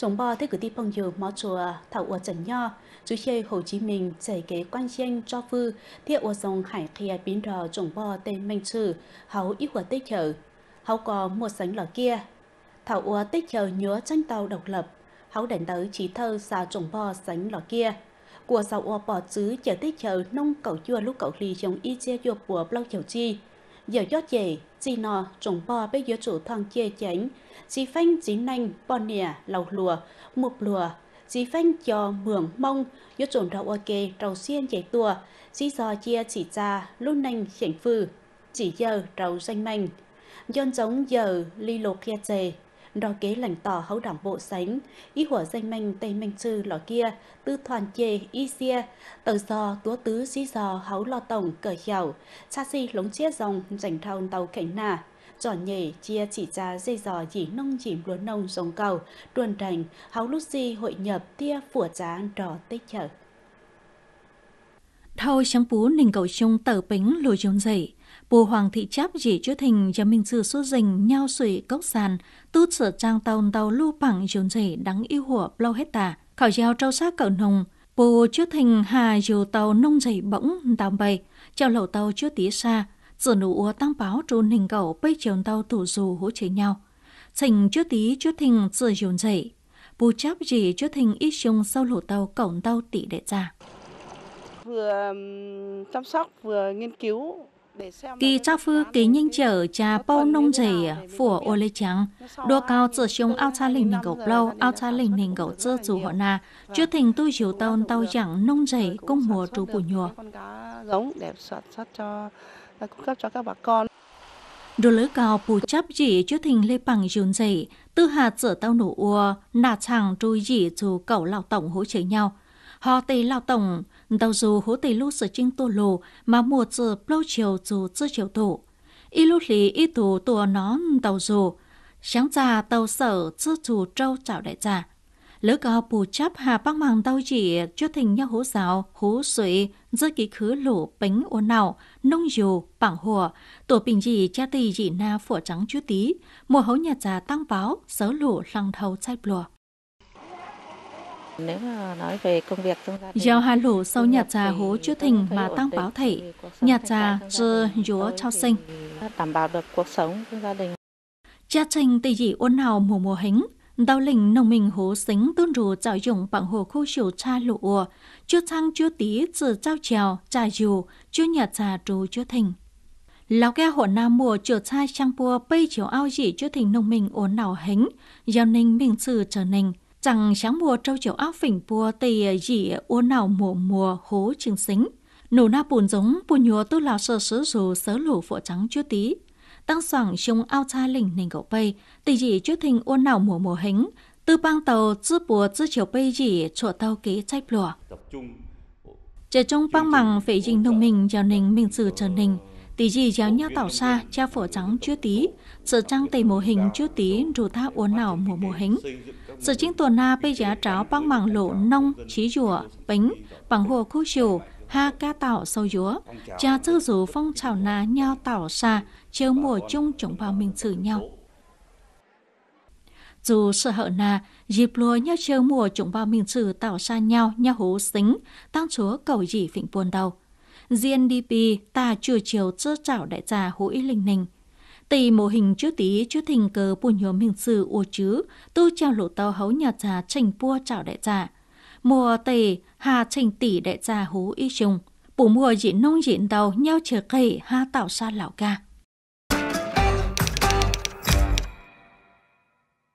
chống bò thích cử ti phong dầu mò chùa thảo ua trần nho chủ chế Hồ Chí Minh giải kế quan danh cho phư thiết ua dòng hải kia biến đò chống bò tên minh trừ hấu ít của tích chờ hấu có một sánh lò kia thảo ua tích chờ nhớ tranh tàu độc lập hấu đánh tới trí thơ xa chống bò sánh lò kia của sau ua bỏ chứ chờ tích chờ nông cậu chua lúc cậu lì trong y chê chua của bao chầu chi giờ gió dễ, chỉ nọ trồng bò bây giờ chủ thằng chê chánh, chỉ phanh chỉ nành, bò nè lầu lùa, mục lùa, chỉ phanh cho mường mông, gió trồng rau ok rau xiên dễ tua, chỉ giò chia chỉ ra lúc nành khiển phư, chỉ giờ rau xanh manh, dân giống giờ ly lột kia chề nó kế lành tỏ hấu đảng bộ sánh, y hủa danh manh tây manh trừ lọ kia, tư toàn chê y xia, tờ giò túa tứ xí giò hấu lo tổng cờ khẻo, cha si lống chia dòng rảnh thao tàu cảnh nà. Giỏ nhề chia chỉ ra dây giò chỉ nông chỉ lúa nông giống cầu, tuần rành, hấu lúc gì hội nhập tia phủa giá trò tích chở thao trắng phú nình cầu chung tờ bính lùi chôn dậy bù hoàng thị chấp dị chữa thình cho mình sự số dình nhau sủy cốc sàn tút sửa trang tàu tàu lưu bằng chôn dậy đắng yêu hủa lâu hết tà khảo giao trâu xác cậu nồng bù chữa thình hà dù tàu nông dậy bỗng tạm bày cho lẩu tàu chữa tí xa giờ nụ ua tăng báo trù nình cầu bây chiều tàu thủ dù hỗ trợ nhau thình chữa tí chữa thình giờ chôn dậy bù chấp dị chữa thình ít chung sau lẩu tàu cổng tàu tỷ đệ ra vừa chăm sóc vừa nghiên cứu Kỳ chắc phu ký nhìn chở cha bao nông dày phủ ô lê trắng, đua cao tự xuống ao cha linh hình gọc lâu, ao cha linh hình gọc dơ dù họ na, chưa thành tu chiều tôn tàu chẳng nông dày công vâng, mùa trú bù nhùa. Giống đẹp sản xuất cho, à, cung cấp cho các bà con. Đồ lưới cao phù chấp dị chưa thình lê bằng dùn rể, tư hạt dở tàu nổ ua, nà chẳng trùi dị dù cậu lão tổng hỗ trợ nhau họ tỷ lao tổng đầu dù hố tỷ lưu sự chinh tô lù mà mùa giờ lâu chiều dù chưa chiều tụ y lưu lý y tù tùa nó đầu dù sáng già tàu sở chưa chủ trâu chảo đại già lỡ có bù chấp hà băng màng đau chỉ cho thành nhau hố giáo hố sụi dơ ký khứ lũ bánh ô nào nông dù bảng hùa tổ bình dị cha tì dị na phổ trắng chú tí mùa hấu nhà già tăng báo sớ lũ lăng thầu chai bùa nếu mà nói về công việc trong gia đình, giao hai lũ sau nhà trà hố chưa thình mà tăng báo thể, nhà trà chơ dúa cho sinh. Đảm bảo được cuộc sống trong gia đình. Gia trình tỷ dị ôn hào mùa mùa hính, đau lĩnh nông mình hố xính tôn rù trào dụng bằng hồ khu sổ cha lụ ùa, chưa thăng chưa tí từ trao trèo, trà dù, chưa nhà trà trù chưa thình. Lão ghe hồ nam mùa chữa chai trang bùa bây chiều ao dị chưa thình nông mình ổn nào hính, giao ninh mình sự trở nình, chẳng sáng mùa trâu chiều áo phỉnh bùa tì dị ô nào mùa mùa hố trường xính. nổ na bùn giống bùn nhùa tư lào sơ sứ dù sớ lũ phổ trắng chưa tí. Tăng soảng chung ao cha lỉnh nền gậu bây, tì dị chúa thình ô nào mùa mùa hính. Tư băng tàu chư bùa chư chiều bây dị chỗ tàu ký trách lùa. Trẻ trung băng mằng phải dình thông mình vào nền mình sự trở nền tí gì giáo nhau tảo xa cha phổ trắng chưa tí sở trang tây mô hình chưa tí rù tha uốn nào mùa mùa hình sở chính tuần na bây giá tráo băng mảng lộ nông chí rùa bánh bằng hồ khu chiều ha ca tảo sâu dúa cha tư dù phong trào na nhau tảo xa chiếu mùa chung chúng vào mình xử nhau dù sợ hợ nà dịp lùa nhau chiếu mùa chúng vào mình xử tảo xa nhau nhau hố xính tăng chúa cầu dỉ phịnh buồn đầu GNDP ta chưa chiều chớ chảo đại gia hũi linh ninh. Tì mô hình chú tí chú thình cờ bùn nhóm hình sự ô chứ, tu treo lộ tàu hấu nhà trà trình pua chảo đại gia. Mùa tì hà trình tỷ đại gia hú y trùng. Bù mùa dị nông diễn đầu nhau chờ cây ha tạo xa lão ca.